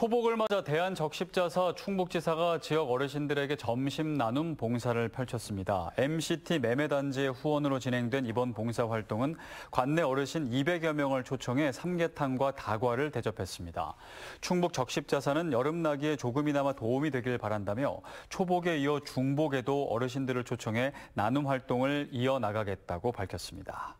초복을 맞아 대한적십자사 충북지사가 지역 어르신들에게 점심 나눔 봉사를 펼쳤습니다. MCT 매매단지의 후원으로 진행된 이번 봉사 활동은 관내 어르신 200여 명을 초청해 삼계탕과 다과를 대접했습니다. 충북 적십자사는 여름나기에 조금이나마 도움이 되길 바란다며 초복에 이어 중복에도 어르신들을 초청해 나눔 활동을 이어나가겠다고 밝혔습니다.